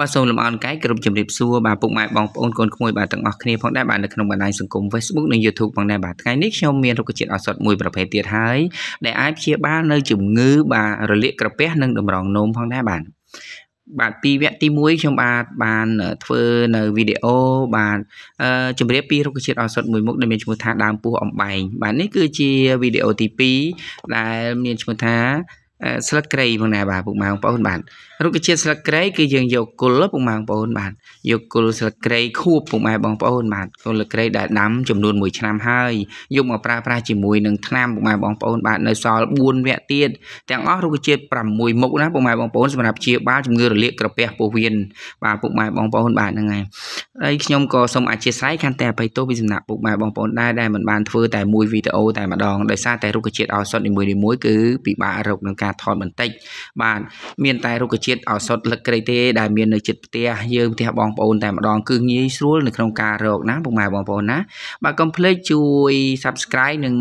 បាទសូមលំអរកាយគ្រប់ជំរាបសួរបាទពុកម៉ែបងប្អូនកូនក្មួយបាទទាំងអស់គ្នាផងដែរបាទនៅក្នុងបណ្ដាញសង្គម Facebook និង YouTube ផងដែរបាទថ្ងៃនេះខ្ញុំមានរុក្ខជាតិឱសថមួយប្រភេទទៀតហើយដែលអាចព្យាបាលនៅជំងឺ បាទរលាកក្រពះនិងតម្រងនោមផងដែរបាទបាទពីវគ្គទី1ខ្ញុំបាទបានធ្វើនៅវីដេអូបាទជម្រាបពីរុក្ខជាតិឱសថមួយមុខដែលមានឈ្មោះថាដើមពោះអំបែងបាទនេះគឺជាវីដេអូទី2ដែលមានឈ្មោះថាស្លឹកក្រៃផងណាបាទពុកម៉ែបងប្អូនបាទរុក្ខជាតិស្លឹកក្រៃគឺយើងយកគល់ពុកម៉ែបងប្អូនបាទយកគល់ស្លឹកក្រៃខួបពុកម៉ែបងប្អូនបាទគល់ស្លឹកក្រៃដែលដាំចំនួន1ឆ្នាំហើយយកមកប្រើប្រាស់ជាមួយនឹងថ្នាំពុកម៉ែបងប្អូនបាទនៅសល់4វគ្គទៀតទាំងអស់រុក្ខជាតិ6មុខណាពុកម៉ែបងប្អូនសម្រាប់ជាបាលជំងឺរលាកក្រពះពោះវៀនបាទពុកម៉ែបងប្អូនបាទហ្នឹងហើយហើយខ្ញុំក៏សូមអធិស្ឋានកាន់តែអភ័យទោសពីសំណាក់ពុកម៉ែបងប្អូនដែរដែលមិនបានធ្វើតែមួយវីដេអូតែម្ដងដោយសារតែរុក្ខជាតិឱសថនីមួយៗគឺពិបាករកក្នុងការថតបន្តិច បាទមានតែរុក្ខជាតិឱសថលឹកក្រៃទេដែលមាននៅជិតផ្ទះយើងផ្ទះបងប្អូនតែម្ដងគឺងាយស្រួលនៅក្នុងការរកណាពុកម៉ែបងប្អូនណាបាទកុំភ្លេចជួយ Subscribe និង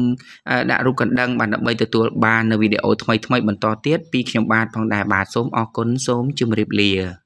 ដាក់រូបកណ្ដឹងបាទដើម្បីទទួលបាននៅវីដេអូថ្មីៗបន្តទៀតពីខ្ញុំបាទផងដែរបាទសូមអរគុណសូមជម្រាបលា